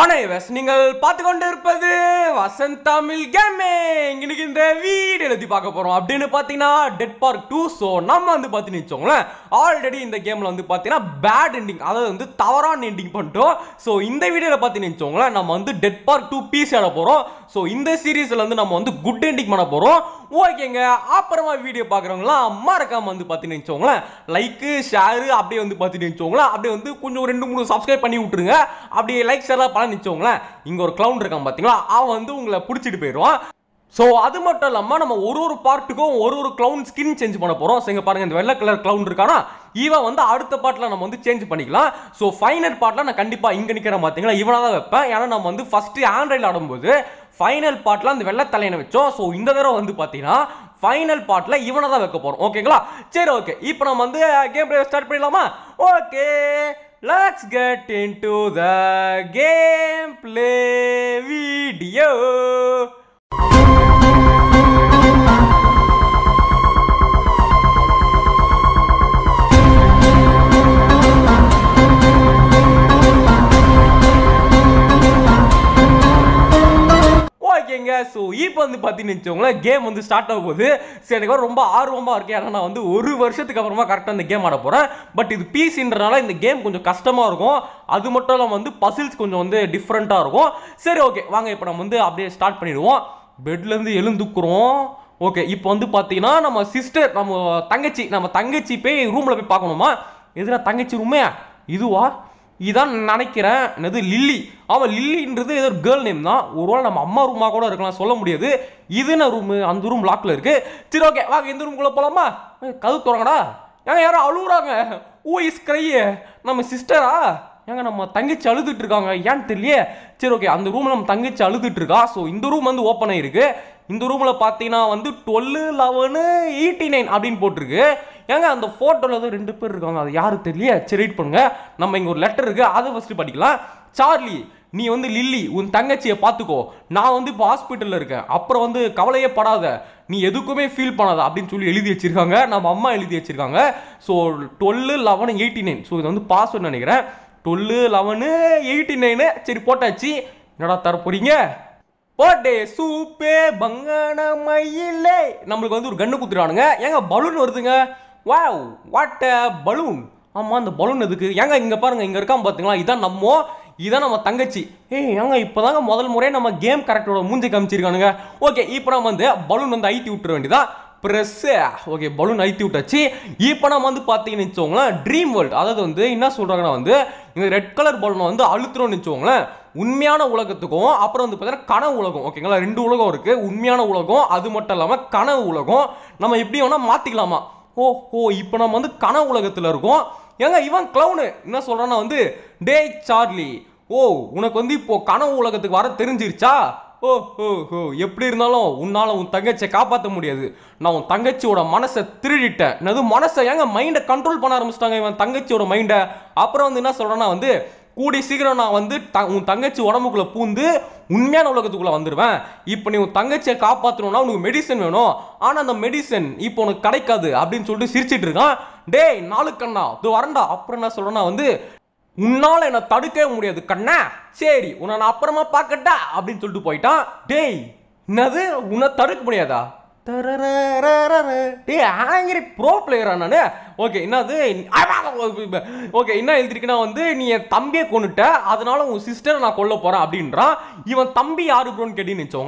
வணக்கம் நீங்கள் பார்த்து கொண்டு இருப்பது வசந்த் தமிழ் கேமே இன்னைக்கு இந்த வீடு எழுதி பார்க்க போகிறோம் அப்படின்னு பார்த்தீங்கன்னா டெட் பார்க் டூ ஸோ நம்ம வந்து பார்த்துன்னு வச்சோங்களேன் ஆல்ரெடி இந்த கேமில் வந்து பார்த்தீங்கன்னா பேட் எண்டிங் அதாவது வந்து தவறான எண்டிங் பண்ணிட்டோம் ஸோ இந்த வீடியோவில் பார்த்துன்னு வச்சோங்களேன் நம்ம வந்து டெட் பார்க் டூ பீஸ் ஆட போகிறோம் ஸோ இந்த சீரீஸில் வந்து நம்ம வந்து குட் எண்டிங் பண்ண போகிறோம் ஓகேங்க அப்புறமா வீடியோ பார்க்குறவங்களாம் மறக்காமல் வந்து பார்த்து நினச்சோங்களேன் லைக்கு ஷேரு அப்படியே வந்து பார்த்து நினச்சோங்களேன் அப்படியே வந்து கொஞ்சம் ரெண்டு மூணு சப்ஸ்கிரைப் பண்ணி விட்ருங்க அப்படியே லைக் ஷேர்லாம் பண்ண நினச்சோங்களேன் இங்கே ஒரு க்ளவுன் இருக்கான் பார்த்தீங்களா அவன் வந்து உங்களை பிடிச்சிட்டு போயிடுவான் ஸோ அது மட்டும் இல்லாமல் நம்ம ஒரு ஒரு பார்ட்டுக்கும் ஒரு ஒரு க்ளவுன் ஸ்கின் சேஞ்ச் பண்ண போகிறோம் ஸோ இங்கே பாருங்கள் இந்த வெள்ளை கலர் க்ளவுன் இருக்கானா இவன் வந்து அடுத்த பாட்டில் நம்ம வந்து சேஞ்ச் பண்ணிக்கலாம் ஸோ ஃபைனல் பாட்டில் நான் கண்டிப்பாக இங்கே நிற்கிறேன் பார்த்தீங்களா இவனாக தான் வைப்பேன் ஏன்னா நம்ம வந்து ஃபஸ்ட்டு ஆண்ட்ராய்டில் ஆடும்போது ஃபைனல் பார்ட்டில் அந்த வெள்ளத்தலையனை வச்சோம் ஸோ இந்த தடவை வந்து பார்த்தீங்கன்னா ஃபைனல் பார்ட்டில் இவனை தான் வைக்க போகிறோம் ஓகேங்களா சரி ஓகே இப்போ நம்ம வந்து கேம் ப்ளே ஸ்டார்ட் பண்ணிடலாமா okay let's get into the game play video ஓகேங்க ஸோ இப்போ வந்து பார்த்தீங்கன்னு வச்சுக்கோங்களேன் கேம் வந்து ஸ்டார்ட் ஆகும் போது சரி எனக்கு ரொம்ப ஆர்வமாக இருக்கேன் ஏன்னா நான் வந்து ஒரு வருஷத்துக்கு அப்புறமா கரெக்டாக இந்த கேம் ஆட போகிறேன் பட் இது பிசின்றனால இந்த கேம் கொஞ்சம் கஷ்டமாக இருக்கும் அது மட்டும் இல்லாமல் வந்து பசில்ஸ் கொஞ்சம் வந்து டிஃப்ரெண்ட்டாக இருக்கும் சரி ஓகே வாங்க இப்போ நம்ம வந்து அப்படியே ஸ்டார்ட் பண்ணிடுவோம் பெட்லேருந்து எழுந்துக்குறோம் ஓகே இப்போ வந்து பார்த்தீங்கன்னா நம்ம சிஸ்டர் நம்ம தங்கச்சி நம்ம தங்கச்சி போய் ரூமில் போய் பார்க்கணுமா எதுனா தங்கச்சி ரூமே இதுவா இதான் நினைக்கிறேன் இது லில்லி அவன் லில்லின்றது ஏதோ கேர்ள் நேம் தான் ஒருவேளை நம்ம அம்மா ரூமாக கூட இருக்கலாம் சொல்ல முடியாது இதுன ரூமு அந்த ரூம் லாக்கில் இருக்குது சரி ஓகே வாங்க எந்த ரூம்குள்ளே போகலாமா கதவு திறங்கடா ஏன்னா யாரும் அழுகுறாங்க ஊ இஸ் கிரையே நம்ம சிஸ்டரா ஏங்க நம்ம தங்கச்சி அழுதுட்டு இருக்காங்க ஏன்னு தெரியலையே சரி ஓகே அந்த ரூமில் நம்ம தங்கச்சி அழுதுட்டு இருக்கா ஸோ இந்த ரூம் வந்து ஓப்பன் ஆகிருக்கு இந்த ரூமில் பார்த்தீங்கன்னா வந்து டுவெல்லு லெவனு எயிட்டி நைன் அப்படின்னு போட்டிருக்கு ஏங்க அந்த ஃபோட்டோவில் வந்து ரெண்டு பேர் இருக்காங்க அது யாரு தெரியல சரி ரீட் பண்ணுங்க நம்ம இங்கே ஒரு லெட்டர் இருக்குது அதை ஃபஸ்ட்டு படிக்கலாம் சார்லி நீ வந்து லில்லி உன் தங்கச்சியை பார்த்துக்கோ நான் வந்து இப்போ ஹாஸ்பிட்டலில் இருக்கேன் அப்புறம் வந்து கவலையே படாத நீ எதுக்குமே ஃபீல் பண்ணாத அப்படின்னு சொல்லி எழுதி வச்சிருக்காங்க நம்ம அம்மா எழுதி வச்சிருக்காங்க so twelve eleven eighty nine so இது வந்து பாஸ்வேர்ட் நினைக்கிறேன் டுவெல்லு லெவனு எயிட்டி நைனு சரி போட்டாச்சு என்னடா தர போறீங்க போட்டே சூப்பே பங்கன மயிலே நம்மளுக்கு வந்து ஒரு கன்று குத்துறானுங்க ஏங்க பலூன் வருதுங்க வாவ் வாட் அ பலூன் ஆமாம் அந்த பலூன் எதுக்கு ஏங்க இங்கே பாருங்க இங்கே இருக்கான் பார்த்துங்களா இதான் நம்ம இதான் நம்ம தங்கச்சி ஏய் ஏங்க இப்போ தாங்க முதல் முறை நம்ம கேம் கரெக்டோட மூஞ்சி காமிச்சிருக்கானுங்க ஓகே இப்போ நம்ம வந்து பலூன் வந்து ஐட்டி விட்டுற வேண்டியதான் ப்ரெஸ்ஸு ஓகே பலூன் அழுத்தி விட்டாச்சு இப்போ நம்ம வந்து பார்த்தீங்கன்னு வச்சோங்களேன் ட்ரீம் வேர்ல்டு அதாவது வந்து என்ன சொல்கிறாங்கன்னா வந்து இந்த ரெட் கலர் பலூனை வந்து அழுத்துறோம்னு வச்சுக்கோங்களேன் உண்மையான உலகத்துக்கும் அப்புறம் வந்து பார்த்தீங்கன்னா கனவு உலகம் ஓகேங்களா ரெண்டு உலகம் இருக்குது உண்மையான உலகம் அது மட்டும் இல்லாமல் கனவு உலகம் நம்ம எப்படி வேணால் மாற்றிக்கலாமா ஓ ஓ இப்போ நம்ம வந்து கனவு உலகத்தில் இருக்கோம் ஏங்க இவன் க்ளவுனு என்ன சொல்கிறான்னா வந்து டே சார்லி ஓ உனக்கு வந்து இப்போது கனவு உலகத்துக்கு வர தெரிஞ்சிருச்சா ஓ ஹோ ஹோ எப்படி இருந்தாலும் உன்னால் உன் தங்கச்சியை காப்பாற்ற முடியாது நான் உன் தங்கச்சியோட மனசை திருடிட்டேன் அது மனசை ஏங்க மைண்டை கண்ட்ரோல் பண்ண ஆரம்பிச்சிட்டாங்க இவன் தங்கச்சியோட மைண்டை அப்புறம் வந்து என்ன சொல்கிறேன்னா வந்து கூடி சீக்கிரம் நான் வந்து த உன் தங்கச்சி உடம்புக்குள்ளே பூந்து உண்மையான உலகத்துக்குள்ளே வந்துடுவேன் இப்போ நீ உன் தங்கச்சியை காப்பாற்றணும்னா உனக்கு மெடிசன் வேணும் ஆனால் அந்த மெடிசன் இப்போ உனக்கு கிடைக்காது அப்படின்னு சொல்லிட்டு சிரிச்சிட்டு இருக்கான் டேய் நாளுக்கண்ணா இது வரண்டா அப்புறம் என்ன சொல்கிறேன்னா வந்து உன்னால் என்னை தடுக்கவே முடியாது கண்ணா சரி உன்னை நான் அப்புறமா பார்க்கட்டா அப்படின்னு சொல்லிட்டு போயிட்டான் டேய் என்னது உன்னை தடுக்க முடியாதா டே ஆங்கிரி ப்ரோ பிளேயரா நான் ஓகே என்னது ஓகே என்ன எழுதிருக்குன்னா வந்து நீ என் தம்பியை கொண்டுட்ட அதனால உன் சிஸ்டரை நான் கொல்ல போகிறேன் அப்படின்றான் இவன் தம்பி யாரு ப்ரோன்னு கேட்டின்னு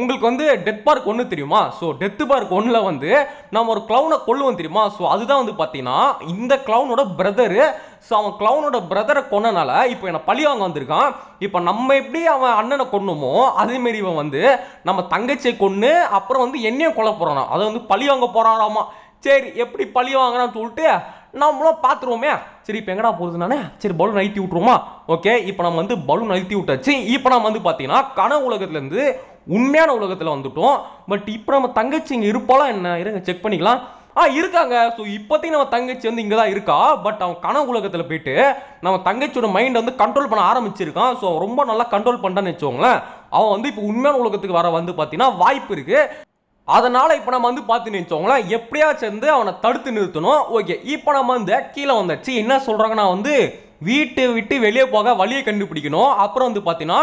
உங்களுக்கு வந்து டெத் பார்க் ஒன்று தெரியுமா ஸோ டெத்து பார்க் ஒன்றில் வந்து நம்ம ஒரு க்ளவுனை கொள்ளுவோம் தெரியுமா ஸோ அதுதான் வந்து பார்த்தீங்கன்னா இந்த க்ளவுனோட பிரதரு ஸோ அவன் க்ளவுனோட பிரதரை கொன்னனால இப்போ என்னை பழி வாங்க வந்திருக்கான் இப்போ நம்ம எப்படி அவன் அண்ணனை கொன்னமோ அதேமாரி இவன் வந்து நம்ம தங்கச்சியை கொன்று அப்புறம் வந்து என்னையும் கொல்ல போகிறானா அதை வந்து பழி பழிவாங்க போகிறானாமா சரி எப்படி பழி வாங்கினான்னு சொல்லிட்டு நம்மளும் பார்த்துருவோமே சரி இப்போ எங்கடா போகுது நானே சரி பலூன் அழுத்தி விட்ருவோமா ஓகே இப்போ நம்ம வந்து பலூன் அழுத்தி விட்டாச்சு இப்போ நம்ம வந்து பார்த்தீங்கன்னா கன உலகத்துலேருந்து உண்மையான உலகத்தில் வந்துட்டோம் பட் இப்போ நம்ம தங்கச்சி இங்கே இருப்பாலாம் என்ன இருங்க செக் பண்ணிக்கலாம் ஆ இருக்காங்க ஸோ இப்போத்தையும் நம்ம தங்கச்சி வந்து இங்கே தான் இருக்கா பட் அவன் கன உலகத்தில் போயிட்டு நம்ம தங்கச்சியோட மைண்டை வந்து கண்ட்ரோல் பண்ண ஆரம்பிச்சிருக்கான் ஸோ ரொம்ப நல்லா கண்ட்ரோல் பண்ணான்னு வச்சுக்கோங்களேன் அவன் வந்து இப்போ உண்மையான உலகத்துக்கு வர வந்து பார்த்தீங்கன்னா வாய்ப்பு இருக்குது அதனால் இப்போ நம்ம வந்து பார்த்து நினச்சவங்களாம் எப்படியாச்சும் வந்து அவனை தடுத்து நிறுத்தணும் ஓகே இப்போ நம்ம வந்து கீழே வந்துச்சு என்ன சொல்கிறாங்கன்னா வந்து வீட்டு விட்டு வெளியே போக வழியை கண்டுபிடிக்கணும் அப்புறம் வந்து பார்த்தீங்கன்னா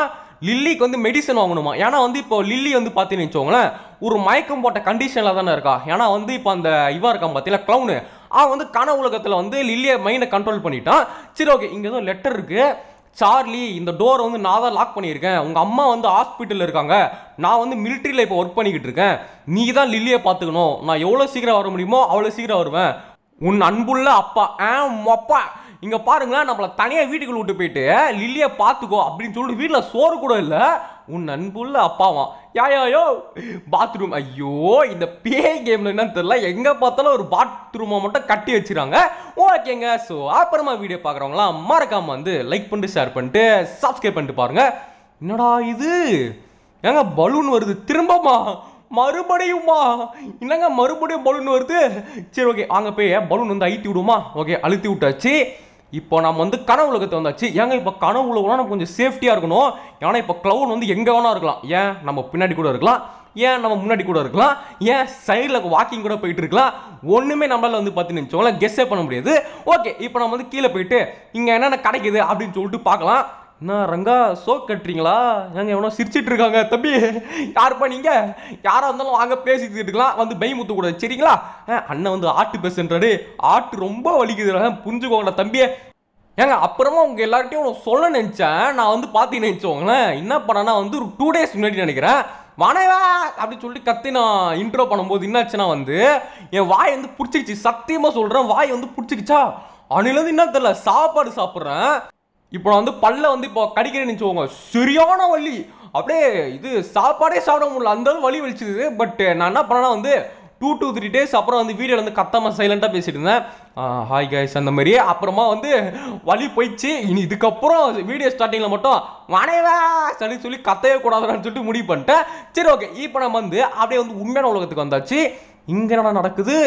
லில்லிக்கு வந்து மெடிசன் வாங்கணுமா ஏன்னா வந்து இப்போ லில்லி வந்து பார்த்தீங்கன்னு வச்சுக்கோங்களேன் ஒரு மயக்கம் போட்ட கண்டிஷனில் தானே இருக்கா ஏன்னா வந்து இப்போ அந்த இவா இருக்கான் பார்த்தீங்களா க்ளவுனு அவன் வந்து கன உலகத்தில் வந்து லில்லியை மைண்டை கண்ட்ரோல் பண்ணிட்டான் சரி ஓகே இங்கே ஏதோ லெட்டர் இருக்குது சார்லி இந்த டோரை வந்து நான் தான் லாக் பண்ணியிருக்கேன் உங்கள் அம்மா வந்து ஹாஸ்பிட்டலில் இருக்காங்க நான் வந்து மிலிட்ரியில் இப்போ ஒர்க் பண்ணிக்கிட்டு இருக்கேன் நீ தான் லில்லியை பார்த்துக்கணும் நான் எவ்வளோ சீக்கிரம் வர முடியுமோ அவ்வளோ சீக்கிரம் வருவேன் உன் அன்புள்ள அப்பா ஆ அப்பா இங்கே பாருங்களேன் நம்மள தனியாக வீட்டுக்குள்ள விட்டு போயிட்டு லில்லிய பார்த்துக்கோ அப்படின்னு சொல்லிட்டு வீட்டில் சோறு கூட இல்லை உன் அன்புள்ள அப்பாவாம் யாயோ பாத்ரூம் ஐயோ இந்த பே கேமில் என்னன்னு தெரில எங்கே பார்த்தாலும் ஒரு பாத்ரூமை மட்டும் கட்டி வச்சிருக்காங்க ஓகேங்க ஸோ அப்புறமா வீடியோ பார்க்குறவங்களாம் மறக்காமல் வந்து லைக் பண்ணிட்டு ஷேர் பண்ணிட்டு சப்ஸ்கிரைப் பண்ணிட்டு பாருங்கள் என்னடா இது ஏங்க பலூன் வருது திரும்பமா மறுபடியுமா என்னங்க மறுபடியும் பலூன் வருது சரி ஓகே அங்கே போய் பலூன் வந்து அழுத்தி விடுமா ஓகே அழுத்தி விட்டாச்சு இப்போ நம்ம வந்து கனவு உலகத்தை வந்தாச்சு ஏங்க இப்போ கனவு உலகம்னா நம்ம கொஞ்சம் சேஃப்டியாக இருக்கணும் ஏன்னா இப்போ க்ளவுட் வந்து எங்கே வேணால் இருக்கலாம் ஏன் நம்ம பின்னாடி கூட இருக்கலாம் ஏன் நம்ம முன்னாடி கூட இருக்கலாம் ஏன் சைடில் வாக்கிங் கூட போயிட்டு இருக்கலாம் ஒன்றுமே நம்மளால் வந்து பார்த்து நினச்சோம்ல கெஸ்ஸே பண்ண முடியாது ஓகே இப்போ நம்ம வந்து கீழே போயிட்டு இங்கே என்னென்ன கிடைக்குது அப்படின்னு சொல்லிட்டு பார்க்கலாம் நான் ரங்கா சோக் கட்டுறீங்களா ஏங்க எவனோ சிரிச்சிட்டு இருக்காங்க தம்பி யாருப்பா நீங்கள் யாராக இருந்தாலும் வாங்க பேசிட்டு இருக்கலாம் வந்து பை முத்து கூட சரிங்களா அண்ணன் வந்து ஆட்டு பேசுன்றாரு ஆட்டு ரொம்ப வலிக்குதுடா புரிஞ்சுக்கோங்கடா தம்பியே ஏங்க அப்புறமா உங்கள் எல்லார்ட்டையும் சொல்ல நினச்சேன் நான் வந்து பார்த்து நினச்சோங்களேன் என்ன பண்ணேன்னா வந்து ஒரு டூ டேஸ் முன்னாடி நினைக்கிறேன் வானவா அப்படின்னு சொல்லிட்டு கத்தி நான் இன்ட்ரோ பண்ணும்போது என்னாச்சுன்னா வந்து என் வாய் வந்து பிடிச்சிக்கிச்சு சத்தியமாக சொல்கிறேன் வாய் வந்து பிடிச்சிக்கிச்சா அன்னிலேருந்து என்ன தெரில சாப்பாடு சாப்பிட்றேன் இப்போ நான் வந்து பல்ல வந்து இப்போ கடிக்கிறேன்னு நினச்சிக்கோங்க சரியான வலி அப்படியே இது சாப்பாடே சாப்பிட முடியல அந்த வலி வலிச்சுது பட் நான் என்ன பண்ணேன்னா வந்து டூ டூ த்ரீ டேஸ் அப்புறம் வந்து வீடியோவில் வந்து கத்தமாக சைலண்ட்டாக பேசிட்டு இருந்தேன் ஹாய் கைஸ் அந்த மாதிரி அப்புறமா வந்து வழி போயிடுச்சு இனி இதுக்கப்புறம் வீடியோ ஸ்டார்டிங்கில் மட்டும் வனைவா சொல்லி சொல்லி கத்தவே கூடாதுன்னு சொல்லிட்டு முடிவு பண்ணிட்டேன் சரி ஓகே இப்போ நம்ம வந்து அப்படியே வந்து உண்மையான உலகத்துக்கு வந்தாச்சு இங்கே என்ன நடக்குது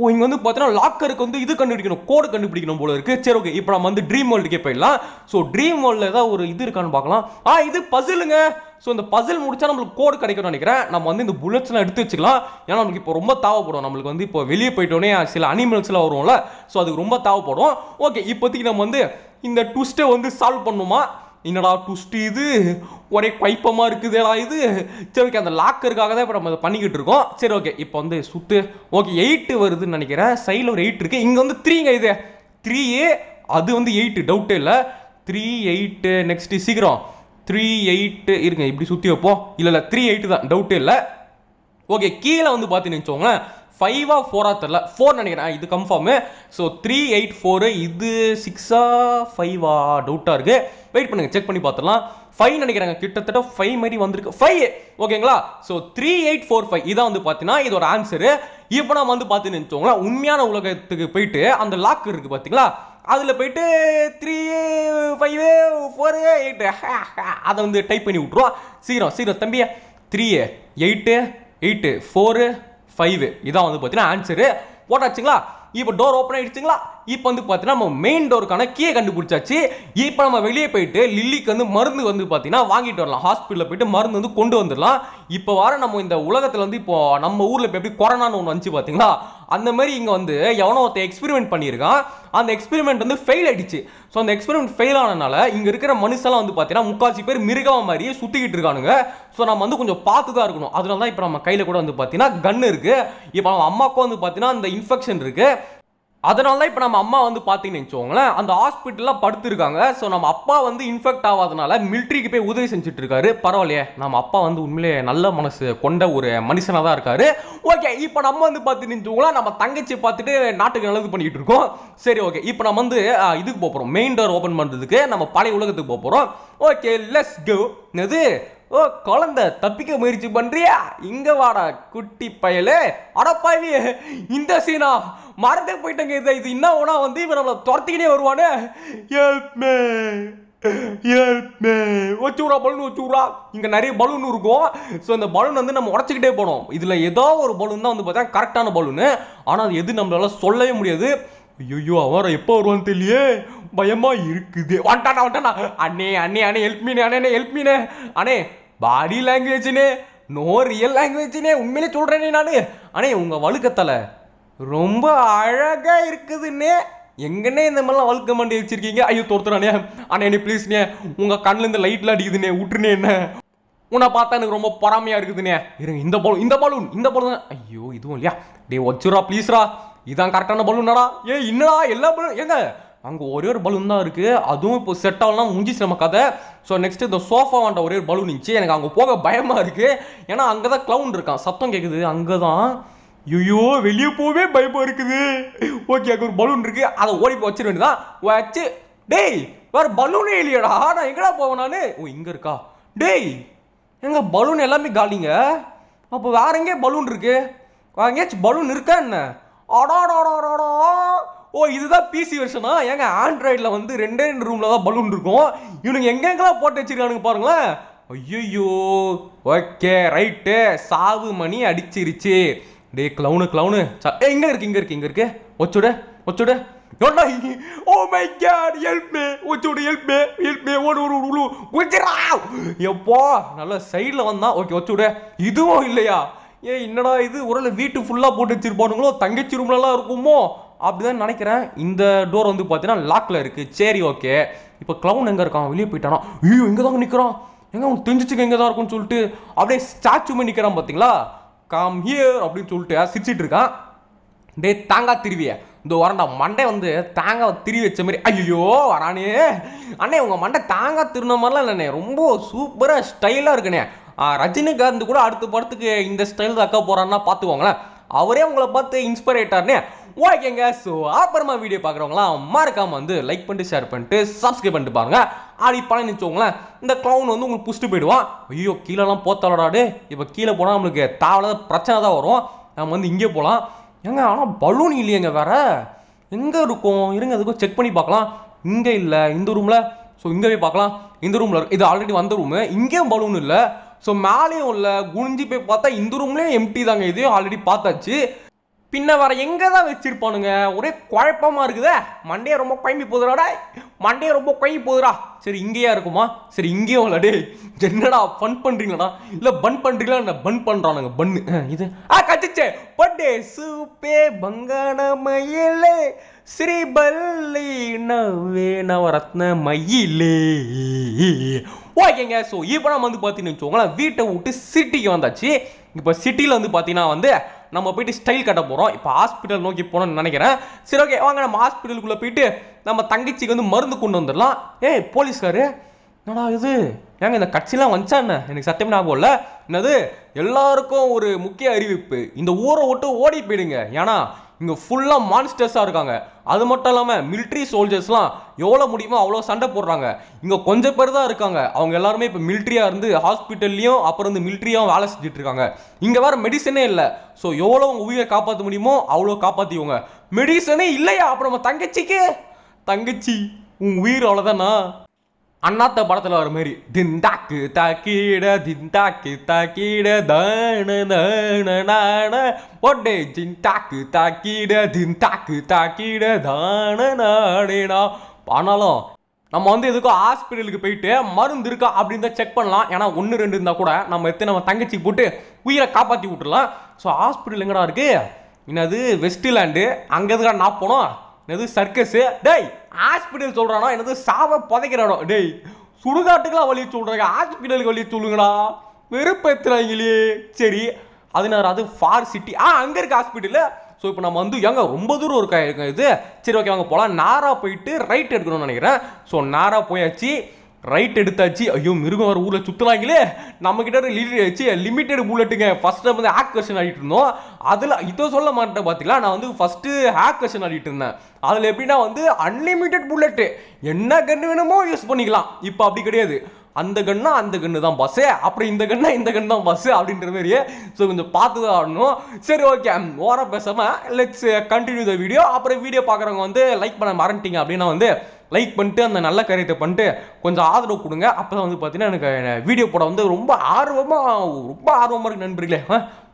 ஓ இங்கே வந்து பார்த்தீங்கன்னா லாக்கருக்கு வந்து இது கண்டுபிடிக்கணும் கோடு கண்டுபிடிக்கணும் போல இருக்கு சரி ஓகே இப்போ நம்ம வந்து ட்ரீம் வேர்ல்டுக்கே போயிடலாம் ஸோ ட்ரீம் வேர்ல்டில் ஏதாவது ஒரு இது இருக்கான்னு பார்க்கலாம் ஆ இது பசிலுங்க ஸோ இந்த பசில் முடிச்சா நம்மளுக்கு கோடு கிடைக்கணும்னு நினைக்கிறேன் நம்ம வந்து இந்த புல்லட்ஸ்லாம் எடுத்து வச்சுக்கலாம் ஏன்னா நமக்கு இப்போ ரொம்ப தேவைப்படும் நம்மளுக்கு வந்து இப்போ வெளியே போயிட்டோன்னே சில அனிமல்ஸ்லாம் வரும்ல ஸோ அதுக்கு ரொம்ப தேவைப்படும் ஓகே இப்போதைக்கு நம்ம வந்து இந்த ட்விஸ்ட்டை வந்து சால்வ் பண்ணுமா என்னடா ட்விஸ்ட் இது ஒரே குழப்பமாக இருக்குதுடா இது சரி ஓகே அந்த லாக்கருக்காக தான் இப்போ நம்ம அதை பண்ணிக்கிட்டு இருக்கோம் சரி ஓகே இப்போ வந்து சுத்து ஓகே எயிட்டு வருதுன்னு நினைக்கிறேன் சைடில் ஒரு எயிட் இருக்குது இங்கே வந்து த்ரீங்க இது த்ரீ அது வந்து எயிட்டு டவுட்டே இல்லை த்ரீ எயிட்டு நெக்ஸ்ட்டு சீக்கிரம் த்ரீ எயிட்டு இருங்க இப்படி சுற்றி வைப்போம் இல்லை இல்லை த்ரீ எயிட்டு தான் டவுட்டே இல்லை ஓகே கீழே வந்து பார்த்து நினச்சோங்களேன் ஃபைவா ஃபோரா தெரில ஃபோர் நினைக்கிறேன் இது confirm so three eight four இது சிக்ஸா ஃபைவா டவுட்டாக இருக்குது வெயிட் பண்ணுங்கள் செக் பண்ணி பார்த்துடலாம் ஃபைவ் நினைக்கிறாங்க கிட்டத்தட்ட ஃபைவ் மாதிரி வந்திருக்கு ஃபைவ் ஓகேங்களா so three eight four five இதான் வந்து பார்த்தீங்கன்னா இதோட ஆன்சரு இப்போ நம்ம வந்து பார்த்து நினச்சோங்களா உண்மையான உலகத்துக்கு போயிட்டு அந்த லாக் இருக்குது பார்த்தீங்களா அதில் போயிட்டு த்ரீ ஃபைவ் ஃபோரு எயிட்டு அதை வந்து டைப் பண்ணி விட்ருவோம் சீக்கிரம் சீக்கிரம் தம்பியை three eight eight four five இதான் வந்து பார்த்தீங்கன்னா ஆன்சரு போட்டாச்சுங்களா இப்போ டோர் ஓப்பன் ஆகிடுச்சிங்களா இப்போ வந்து பார்த்தீங்கன்னா நம்ம மெயின் டோருக்கான கீயை கண்டுபிடிச்சாச்சு இப்போ நம்ம வெளியே போயிட்டு லில்லிக்கு வந்து மருந்து வந்து பார்த்தீங்கன்னா வாங்கிட்டு வரலாம் ஹாஸ்பிட்டலில் போயிட்டு மருந்து வந்து கொண்டு வந்துடலாம் இப்போ வர நம்ம இந்த உலகத்தில் வந்து இப்போ நம்ம ஊரில் இப்போ எப்படி கொரோனான்னு ஒன்று வந்துச்சு பார்த்தீங்களா அந்த மாதிரி இங்கே வந்து எவனோ ஒருத்தர் எக்ஸ்பெரிமெண்ட் பண்ணியிருக்கான் அந்த எக்ஸ்பெரிமெண்ட் வந்து ஃபெயில் ஆயிடுச்சு ஸோ அந்த எக்ஸ்பெரிமெண்ட் ஃபெயில் ஆனதுனால இங்கே இருக்கிற மனுஷெல்லாம் வந்து பார்த்தீங்கன்னா முக்காசி பேர் மிருகம் மாதிரியே சுற்றிக்கிட்டு இருக்கானுங்க ஸோ நம்ம வந்து கொஞ்சம் பார்த்து தான் இருக்கணும் அதனால தான் இப்போ நம்ம கையில் கூட வந்து பார்த்தீங்கன்னா கன் இருக்குது இப்போ நம்ம அம்மாவுக்கும் வந்து பார்த்தீங்கன்னா அந்த இன்ஃபெக்ஷன் இருக்குது அதனால தான் இப்போ நம்ம அம்மா வந்து பார்த்தீங்கன்னு வச்சுக்கோங்களேன் அந்த ஹாஸ்பிட்டலில் படுத்துருக்காங்க ஸோ நம்ம அப்பா வந்து இன்ஃபெக்ட் ஆகாதனால மிலிட்ரிக்கு போய் உதவி செஞ்சுட்டு இருக்காரு பரவாயில்லையே நம்ம அப்பா வந்து உண்மையிலே நல்ல மனசு கொண்ட ஒரு மனுஷனாக தான் இருக்காரு ஓகே இப்போ நம்ம வந்து பார்த்துன்னு வச்சுக்கோங்களேன் நம்ம தங்கச்சி பார்த்துட்டு நாட்டுக்கு நல்லது பண்ணிட்டு இருக்கோம் சரி ஓகே இப்போ நம்ம வந்து இதுக்கு போகிறோம் மெயின் டோர் ஓப்பன் பண்ணுறதுக்கு நம்ம பழைய உலகத்துக்கு போகிறோம் ஓகே லெஸ் கோ என்னது ஓ குழந்த தப்பிக்க முயற்சி பண்ணுறியா இங்கே வாடா குட்டி பயலு அடப்பாவி இந்த சீனா மறந்தே போயிட்டேங்க இது இது என்ன ஒன்றா வந்து இவன் நம்மளை துரத்திக்கினே வருவானே ஏப்மே ஏப்மே வச்சுடா பலூன் வச்சுடா இங்கே நிறைய பலூன் இருக்கும் ஸோ அந்த பலூன் வந்து நம்ம உடச்சிக்கிட்டே போனோம் இதில் ஏதோ ஒரு பலூன் தான் வந்து பார்த்தா கரெக்டான பலூனு ஆனால் அது எது நம்மளால சொல்லவே முடியாது ஐயோ அவன் எப்போ வருவான்னு தெரியலையே பயமாக இருக்குது வந்துட்டானா வந்துட்டானா அண்ணே அண்ணே அண்ணே ஹெல்ப் மீனே அண்ணே ஹெல்ப் மீனே அண்ணே பாடி லாங்குவேஜ்னே நோ ரியல் லாங்குவேஜ்னே உண்மையிலே சொல்கிறேனே நான் அண்ணே உங்கள் வழுக்கத்தலை ரொம்ப அழகாக இருக்குதுன்னே எங்கன்னே இந்த மாதிரிலாம் வழுக்க மாட்டி வச்சிருக்கீங்க ஐயோ தோர்த்துறானே அண்ணே என்ன ப்ளீஸ்ண்ணே உங்கள் கண்ணில் லைட்லாம் அடிக்குதுண்ணே விட்டுருனே என்ன உன்னை பார்த்தா எனக்கு ரொம்ப பொறாமையாக இருக்குதுண்ணே இருங்க இந்த பலூன் இந்த பலூன் இந்த பலூன் ஐயோ இதுவும் இல்லையா டே வச்சுரா ப்ளீஸ்ரா இதான் கரெக்டான பலூன்னாடா ஏ என்னடா எல்லா பலூன் எங்க அங்கே ஒரே ஒரு பலூன் தான் இருக்குது அதுவும் இப்போ செட் ஆகலாம் முடிஞ்சிச்சு நம்ம கதை ஸோ நெக்ஸ்ட் இந்த சோஃபா வாண்ட ஒரே ஒரு பலூன் இருந்துச்சு எனக்கு அங்கே போக பயமாக இருக்குது ஏன்னா அங்கே தான் க்ளவுன் இருக்கான் சத்தம் கேட்குது அங்கே தான் ஐயோ வெளியே போகவே பயமாக இருக்குது ஓகே அங்கே ஒரு பலூன் இருக்குது அதை ஓடி போய் வச்சிட வேண்டியதான் வச்சு டேய் வேறு பலூனே இல்லையடா நான் எங்கடா போவேன் நான் ஓ இங்கே இருக்கா டேய் எங்கள் பலூன் எல்லாமே காலிங்க அப்போ வேற எங்கேயே பலூன் இருக்குது எங்கேயாச்சும் பலூன் இருக்கா என்ன அடாடாடாடா ஓ இதுதான் பிசி வருஷனா ஏங்க ஆண்ட்ராய்டில் வந்து ரெண்டே ரெண்டு ரூமில் தான் பலூன் இருக்கும் இவனுங்க எங்கெங்கெல்லாம் போட்டு வச்சிருக்கானுங்க பாருங்களேன் ஐயோ ஓகே ரைட்டு சாவு மணி அடிச்சிருச்சு டே க்ளவுனு க்ளவுனு ஏ இங்கே இருக்கு இங்கே இருக்கு இங்கே இருக்கு ஒச்சுடு ஒச்சுடு ஏண்டா oh my god help me ஒச்சுடு ஹெல்ப் மீ ஹெல்ப் மீ எப்போ நல்ல சைடில் வந்தான் ஓகே ஒச்சுடு இதுவும் இல்லையா ஏ என்னடா இது உரல வீட்டு ஃபுல்லாக போட்டு வச்சிருப்பானுங்களோ தங்கச்சி ரூம்லலாம் இருக்குமோ அப்படிதான் நினைக்கிறேன் இந்த டோர் வந்து பார்த்தீங்கன்னா லாக்கில் இருக்குது சரி ஓகே இப்போ க்ளவுன் எங்கே இருக்கான் வெளியே போயிட்டானா ஐயோ இங்கே தான் நிற்கிறான் எங்கே அவன் தெரிஞ்சுக்க இங்கே தான் இருக்கும்னு சொல்லிட்டு அப்படியே பண்ணி நிற்கிறான் பார்த்தீங்களா கம் ஹியர் அப்படின்னு சொல்லிட்டு சிரிச்சிட்டு இருக்கான் டே தாங்கா திருவிய இந்த வரண்டா மண்டை வந்து தேங்காய் திருவி வச்ச மாதிரி ஐயோ வரானே அண்ணே உங்கள் மண்டை தேங்காய் திருன மாதிரிலாம் இல்லைண்ணே ரொம்ப சூப்பராக ஸ்டைலாக இருக்குண்ணே ரஜினிகாந்த் கூட அடுத்த படத்துக்கு இந்த ஸ்டைல் தான் அக்கா போகிறான்னா பார்த்துக்கோங்களேன் அவரே உங்களை பார்த்து இன்ஸ்பைர் ஆகிட்டாருண்ணே ஓகேங்க ஸோ அப்புறமா வீடியோ பார்க்குறவங்களாம் மறக்காமல் வந்து லைக் பண்ணிட்டு ஷேர் பண்ணிட்டு சப்ஸ்கிரைப் பண்ணிட்டு பாருங்கள் அப்படி பணம் நினச்சவங்களேன் இந்த க்ளவுன் வந்து உங்களுக்கு புஷ்ட்டு போயிடுவான் ஐயோ கீழெல்லாம் போத்தாளடாடு இப்போ கீழே போனால் நம்மளுக்கு தேவையில்லாத பிரச்சனை தான் வரும் நம்ம வந்து இங்கே போகலாம் ஏங்க ஆனால் பலூன் இல்லையேங்க வேறு எங்கே இருக்கும் இருங்க அதுக்கும் செக் பண்ணி பார்க்கலாம் இங்கே இல்லை இந்த ரூமில் ஸோ இங்கே போய் பார்க்கலாம் இந்த ரூமில் இது ஆல்ரெடி வந்த ரூமு இங்கேயும் பலூன் இல்லை ஸோ மேலேயும் இல்லை குனிஞ்சு போய் பார்த்தா இந்த ரூம்லேயும் எம்டி தாங்க இது ஆல்ரெடி பார்த்தாச்சு பின்ன வர எங்கே தான் வச்சிருப்பானுங்க ஒரே குழப்பமாக இருக்குதே மண்டையை ரொம்ப குழம்பி போதுடாடா மண்டையை ரொம்ப குழம்பி போதுடா சரி இங்கேயா இருக்குமா சரி இங்கேயே விளாடே என்னடா பன் பண்ணுறீங்களாடா இல்லை பன் பண்ணுறீங்களா பன் பண்ணுறானுங்க பண்ணு இது ஆ கச்சிச்சே பட்டே சூப்பே பங்கான மயிலே ஸ்ரீ நவே நவரத்ன மயிலே ஓகேங்க ஸோ இப்போ நம்ம வந்து பார்த்தீங்கன்னு வச்சுக்கோங்களேன் வீட்டை விட்டு சிட்டிக்கு வந்தாச்சு இப்போ சிட்டியில் வந்து பார்த்தீங்கன்னா வந்து நம்ம போயிட்டு ஸ்டைல் கட்ட போகிறோம் இப்போ ஹாஸ்பிட்டல் நோக்கி போகணும்னு நினைக்கிறேன் சரி ஓகே வாங்க நம்ம ஹாஸ்பிட்டலுக்குள்ளே போயிட்டு நம்ம தங்கச்சிக்கு வந்து மருந்து கொண்டு வந்துடலாம் ஏய் போலீஸ்காரு என்னடா இது ஏங்க இந்த கட்சிலாம் வந்துச்சா என்ன எனக்கு சத்தியம் ஞாபகம் இல்லை என்னது எல்லாருக்கும் ஒரு முக்கிய அறிவிப்பு இந்த ஊரை விட்டு ஓடி போயிடுங்க ஏன்னா இங்கே ஃபுல்லாக மான்ஸ்டர்ஸாக இருக்காங்க அது மட்டும் இல்லாமல் மிலிட்ரி சோல்ஜர்ஸ்லாம் எவ்வளோ முடியுமோ அவ்வளோ சண்டை போடுறாங்க இங்கே கொஞ்சம் பேர் தான் இருக்காங்க அவங்க எல்லாருமே இப்போ மிலிட்ரியாக இருந்து ஹாஸ்பிட்டல்லையும் அப்புறம் வந்து மிலிட்ரியாகவும் வேலை செஞ்சுட்டு இருக்காங்க இங்கே வேறு மெடிசனே இல்லை ஸோ எவ்வளோ உங்கள் உயிரை காப்பாற்ற முடியுமோ அவ்வளோ காப்பாற்றிவங்க மெடிசனே இல்லையா அப்புறம் நம்ம தங்கச்சிக்கு தங்கச்சி உன் உயிர் அவ்வளோதானா அண்ணாத்த படத்தில் வர மாதிரி திண்டாக்கு தாக்கீட திண்டாக்கு தாக்கீட தான தான நான ஒட்டே ஜிந்தாக்கு தாக்கீட திண்டாக்கு தாக்கீட தான நானேனா ஆனாலும் நம்ம வந்து எதுக்கும் ஹாஸ்பிட்டலுக்கு போயிட்டு மருந்து இருக்கா அப்படின்னு தான் செக் பண்ணலாம் ஏன்னா ஒன்று ரெண்டு இருந்தால் கூட நம்ம எடுத்து நம்ம தங்கச்சி போட்டு உயிரை காப்பாற்றி விட்டுடலாம் ஸோ ஹாஸ்பிட்டல் எங்கடா இருக்குது என்னது வெஸ்ட்லேண்டு அங்கே எதுக்காக நான் போனோம் என்னது சர்க்கஸ்ஸு டேய் ஹாஸ்பிட்டல் சொல்கிறானா என்னது சாவை புதைக்கிறானோ டேய் சுடுகாட்டுக்கெல்லாம் வழி சொல்கிறாங்க ஹாஸ்பிட்டலுக்கு வழி சொல்லுங்களா வெறுப்பேற்றுறாங்களே சரி அதனால அது ஃபார் சிட்டி ஆ அங்கே இருக்க ஹாஸ்பிட்டலு ஸோ இப்போ நம்ம வந்து எங்கே ரொம்ப தூரம் இருக்கா இது சரி ஓகே வாங்க போகலாம் நாராக போயிட்டு ரைட் எடுக்கணும்னு நினைக்கிறேன் ஸோ நாராக போயாச்சு ரைட் எடுத்தாச்சு ஐயோ மிருகம் வர ஊரில் சுற்றுலாங்களே நம்மக்கிட்ட லீடாச்சு லிமிட்டெட் புல்லட்டுங்க ஃபஸ்ட்டு வந்து ஹேக் கொஷன் ஆடிட்டு இருந்தோம் அதில் இதோ சொல்ல மாட்டேன் பார்த்தீங்களா நான் வந்து ஃபஸ்ட்டு ஹேக் கொஷன் ஆடிட்டு இருந்தேன் அதில் எப்படின்னா வந்து அன்லிமிட்டெட் புல்லட்டு என்ன கன்று வேணுமோ யூஸ் பண்ணிக்கலாம் இப்போ அப்படி கிடையாது அந்த கண்ணா அந்த கன்று தான் பஸ்ஸு அப்புறம் இந்த கண்ணா இந்த கன்று தான் பஸ்ஸு அப்படின்ற மாதிரியே ஸோ கொஞ்சம் பார்த்து தான் ஆடணும் சரி ஓகே ஓரம் பேசாமல் லெட்ஸ் கண்டினியூ த வீடியோ அப்புறம் வீடியோ பார்க்குறவங்க வந்து லைக் பண்ண மறந்துட்டீங்க அப்படின்னா வந்து லைக் பண்ணிட்டு அந்த நல்ல காரியத்தை பண்ணிட்டு கொஞ்சம் ஆதரவு கொடுங்க அப்போ தான் வந்து பார்த்தீங்கன்னா எனக்கு வீடியோ போட வந்து ரொம்ப ஆர்வமாக ரொம்ப ஆர்வமாக இருக்குது நண்பர்களே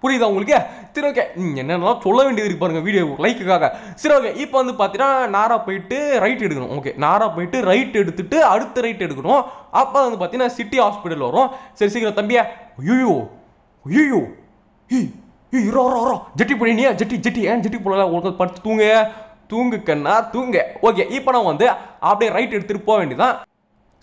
புரியுதா உங்களுக்கு சரி ஓகே என்னென்னலாம் சொல்ல வேண்டியது இருக்கு பாருங்கள் வீடியோ லைக்குக்காக சரி ஓகே இப்போ வந்து பார்த்தீங்கன்னா நாராக போயிட்டு ரைட் எடுக்கணும் ஓகே நாராக போயிட்டு ரைட் எடுத்துட்டு அடுத்த ரைட் எடுக்கணும் அப்போ வந்து பார்த்தீங்கன்னா சிட்டி ஹாஸ்பிட்டல் வரும் சரி சீக்கிரம் தம்பியா ஐயோ ஐயோ ஏய் ஏய் ரோ ரோ ரோ ஜெட்டி ஜெட்டி ஜட்டி ஏன் ஜெட்டி போடல ஒருத்தர் படுத்து தூங்க தூங்கு கண்ணா தூங்க ஓகே இப்போ நான் வந்து அப்படியே ரைட் எடுத்துகிட்டு போக வேண்டியதான்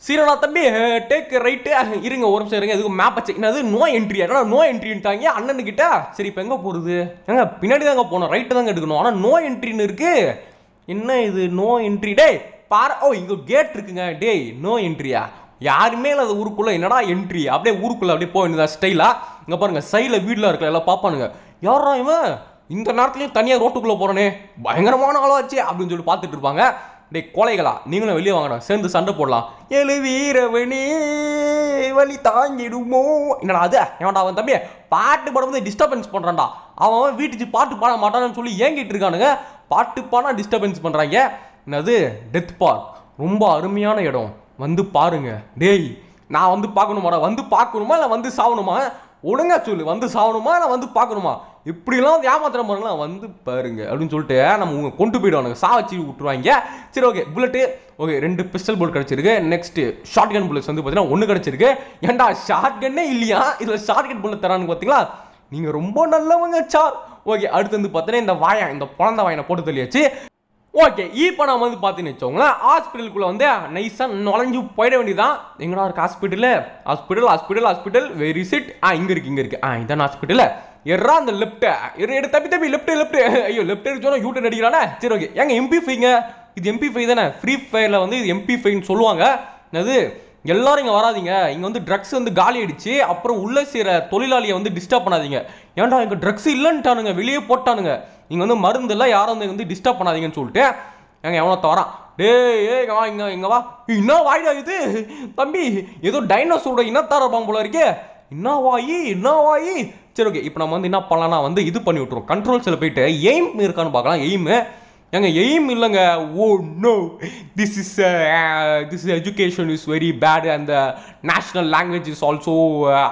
சீரனா தம்பி டேக் ரைட்டு இருங்க ஒரு நிமிஷம் இருங்க எதுவும் மேப் வச்சு என்னது நோ என்ட்ரி ஆனால் நோ என்ட்ரின்ட்டாங்க அண்ணனுக்கிட்ட சரி இப்போ எங்கே போகிறது ஏங்க பின்னாடி தாங்க போகணும் ரைட்டு தாங்க எடுக்கணும் ஆனால் நோ என்ட்ரின்னு இருக்குது என்ன இது நோ என்ட்ரி டே பார ஓ இங்கே கேட் இருக்குங்க டேய் நோ என்ட்ரியா யாருமே இல்லை அது ஊருக்குள்ளே என்னடா என்ட்ரி அப்படியே ஊருக்குள்ளே அப்படியே போக வேண்டியதா ஸ்டைலாக இங்கே பாருங்கள் சைடில் வீட்டில் இருக்கலாம் எல்லாம் பார்ப்பானுங்க யாரா இவன் இந்த நேரத்துலையும் தனியாக ரோட்டுக்குள்ளே போகிறனே பயங்கரமான ஆளாச்சு அப்படின்னு சொல்லி பார்த்துட்டு இருப்பாங்க டே கொலைகளா நீங்களும் வெளியே வாங்கணும் சேர்ந்து சண்டை போடலாம் எழு வீரவனே வழி தாங்கிடுமோ என்னடா அது ஏன்டா அவன் தம்பி பாட்டு வந்து டிஸ்டர்பன்ஸ் பண்ணுறான்டா அவன் வீட்டுக்கு பாட்டு பாட மாட்டான்னு சொல்லி ஏங்கிட்டு இருக்கானுங்க பாட்டு பாடா டிஸ்டர்பன்ஸ் பண்ணுறாங்க என்னது டெத் பார்க் ரொம்ப அருமையான இடம் வந்து பாருங்க டேய் நான் வந்து பார்க்கணுமாடா வந்து பார்க்கணுமா இல்லை வந்து சாகணுமா ஒழுங்கா சொல்லு வந்து சாகணுமா நான் வந்து பார்க்கணுமா இப்படிலாம் வந்து ஏமாத்திரம் பண்ணலாம் வந்து பாருங்க அப்படின்னு சொல்லிட்டு நம்ம கொண்டு போயிடுவானுங்க சா வச்சு விட்டுருவாங்க சரி ஓகே புல்லட்டு ஓகே ரெண்டு பிஸ்டல் போல் கிடச்சிருக்கு நெக்ஸ்ட் ஷார்ட் கன் புல்லட்ஸ் வந்து பார்த்தீங்கன்னா ஒன்று கிடச்சிருக்கு ஏன்டா ஷார்ட் கன்னே இல்லையா இதில் ஷார்ட் கன் புல்லட் தரானு பார்த்தீங்களா நீங்கள் ரொம்ப நல்லவங்க சார் ஓகே அடுத்து வந்து பார்த்தீங்கன்னா இந்த வாயம் இந்த குழந்த வாயனை போட்டு தெளியாச்சு ஓகே இப்போ நம்ம வந்து பார்த்தீங்கன்னு வச்சோங்களேன் ஹாஸ்பிட்டலுக்குள்ளே வந்து நைஸாக நுழைஞ்சு போயிட வேண்டியதான் எங்கடா இருக்குது hospital hospital hospital hospital very சிட் ஆ இங்கே இருக்குது இங்கே இருக்குது ஆ இதான் ஹாஸ்பிட்டல் எறா அந்த லெஃப்ட்டு எடு தப்பி தப்பி லெஃப்ட் லெஃப்ட் ஐயோ லெஃப்ட் எடுத்து யூ டர்ன் அடிக்கிறானே சரி ஓகே எங்க எம்பி ஃபைங்க இது எம்பி ஃபை தானே ஃப்ரீ ஃபயரில் வந்து இது எம்பி ஃபைன்னு சொல்லுவாங்க அது எல்லாரும் இங்கே வராதிங்க இங்கே வந்து ட்ரக்ஸ் வந்து காலி ஆயிடுச்சு அப்புறம் உள்ளே செய்கிற தொழிலாளியை வந்து டிஸ்டர்ப் பண்ணாதீங்க ஏன்டா இங்கே ட்ரக்ஸ் இல்லைன்ட்டானுங்க வெளியே போட்டானுங்க நீங்கள் வந்து மருந்தெல்லாம் யாரும் வந்து டிஸ்டர்ப் பண்ணாதீங்கன்னு சொல்லிட்டு எங்கள் எவ்வளோ தரான் டே ஏ வா இங்கே இங்கே வா இன்னும் வாயிடா இது தம்பி ஏதோ இன்னும் இனத்தார இருப்பாங்க போல இருக்கே என்ன வாயி என்ன வாயி சரி ஓகே இப்போ நம்ம வந்து என்ன பண்ணலாம்னா வந்து இது பண்ணி விட்ருவோம் கண்ட்ரோல்ஸில் போயிட்டு எய்ம் இருக்கான்னு பார்க்கலாம் எய்மு எங்க எய்ம் இல்லைங்க oh no this is this education is very bad அந்த national language is also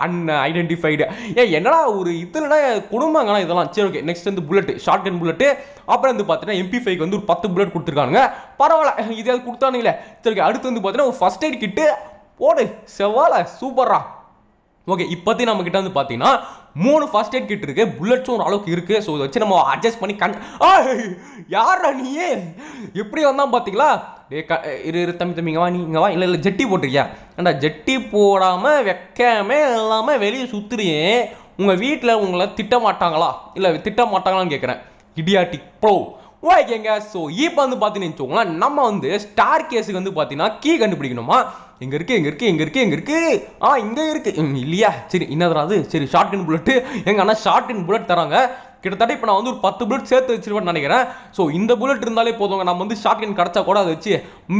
unidentified ஏன் என்னடா ஒரு இதுலனா குடும்பங்களா இதெல்லாம் சரி ஓகே நெக்ஸ்ட் வந்து புல்லட் ஷார்ட் கன் புல்லட்டு அப்புறம் வந்து பார்த்தீங்கன்னா எம்பி ஃபைவ்க்கு வந்து ஒரு பத்து புல்லட் கொடுத்துருக்காங்க பரவாயில்ல இதையாவது கொடுத்தானுங்களே சரி அடுத்து வந்து பார்த்தீங்கன்னா ஒரு ஃபஸ்ட் எய்ட் கிட்டு போடு செவ்வாழ சூப்பரா ஓகே இப்போத்தையும் நம்மக்கிட்ட வந்து பார்த்தீங்கன்னா மூணு ஃபர்ஸ்ட் எய்ட் கிட் இருக்கு புல்லட்ஸும் ஒரு அளவுக்கு இருக்கு ஸோ இதை வச்சு நம்ம அட்ஜஸ்ட் பண்ணி கண் யாரா நீயே எப்படி வந்தால் பார்த்தீங்களா இரு இரு தம்பி தம்பிங்க வா நீ இங்கே வா இல்லை இல்லை ஜெட்டி போட்டிருக்கியா ஏண்டா ஜெட்டி போடாமல் வைக்காம இல்லாமல் வெளியே சுற்றுறியே உங்கள் வீட்டில் உங்களை திட்ட மாட்டாங்களா இல்லை திட்ட மாட்டாங்களான்னு கேட்குறேன் இடியாட்டிக் ப்ரோ ஓகேங்க ஸோ இப்போ வந்து பார்த்தீங்கன்னு வச்சுக்கோங்களேன் நம்ம வந்து ஸ்டார் கேஸுக்கு வந்து பார்த்தீங்கன்னா கீ கண்டுபிடிக்கணுமா எங்கே இருக்கு எங்கே இருக்கு எங்கே இருக்கு எங்கே இருக்கு ஆ இங்கே இருக்குது இல்லையா சரி என்னதுரா அது சரி ஷார்ட் புல்லட்டு எங்கள் அண்ணா ஷார்ட் புல்லட் தராங்க கிட்டத்தட்ட இப்போ நான் வந்து ஒரு பத்து புல்லட் சேர்த்து வச்சிருவேன் நினைக்கிறேன் ஸோ இந்த புல்லட் இருந்தாலே போதுங்க நம்ம வந்து ஷார்ட் கன் கிடச்சா கூட அதை வச்சு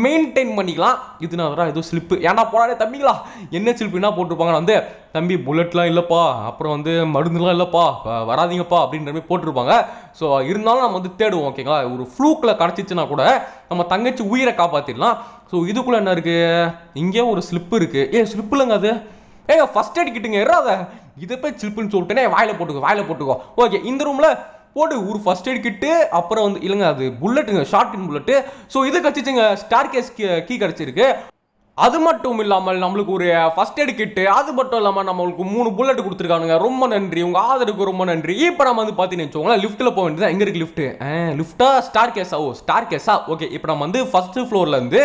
மெயின்டைன் பண்ணிக்கலாம் இது நான் வரா எதுவும் ஸ்லிப்பு ஏன்னா போனாலே தம்பிங்களா என்ன ஸ்லிப்புனா போட்டிருப்பாங்க வந்து தம்பி புல்லட்லாம் இல்லைப்பா அப்புறம் வந்து மருந்துலாம் இல்லைப்பா வராதிங்கப்பா அப்படின்ற மாதிரி போட்டிருப்பாங்க ஸோ இருந்தாலும் நம்ம வந்து தேடுவோம் ஓகேங்களா ஒரு ஃப்ளூக்கில் கிடச்சிச்சுன்னா கூட நம்ம தங்கச்சி உயிரை காப்பாற்றிடலாம் ஸோ இதுக்குள்ளே என்ன இருக்குது இங்கேயும் ஒரு ஸ்லிப்பு இருக்குது ஏ ஸ்லிப் இல்லைங்க அது ஏ ஃபஸ்ட் எய்ட் கிட்டுங்க எறாத இதை போய் ஸ்லிப்புன்னு சொல்லிட்டுனே வாயில் போட்டுக்கோ வாயில் போட்டுக்கோ ஓகே இந்த ரூமில் போட்டு ஒரு ஃபஸ்ட் எய்ட் கிட்டு அப்புறம் வந்து இல்லைங்க அது புல்லட்டுங்க ஷார்ட்கன் புல்லட்டு ஸோ இது கிடச்சிச்சுங்க ஸ்டார் கேஸ் கீ கிடச்சிருக்கு அது மட்டும் இல்லாமல் நம்மளுக்கு ஒரு ஃபஸ்ட் எய்ட் கிட்டு அது மட்டும் இல்லாமல் நம்மளுக்கு மூணு புல்லட் கொடுத்துருக்கானுங்க ரொம்ப நன்றி உங்கள் ஆதரவுக்கு ரொம்ப நன்றி இப்போ நம்ம வந்து பார்த்தீங்கன்னு வச்சுக்கோங்களேன் லிஃப்ட்டில் போக வேண்டியது எங்கே இருக்குது லிஃப்ட்டு லிஃப்ட்டாக ஸ்டார் கேஸா ஓ ஸ்டார் கேஸா ஓகே இப்போ நம்ம வந்து ஃபஸ்ட்டு ஃப்ளோர்லேருந்து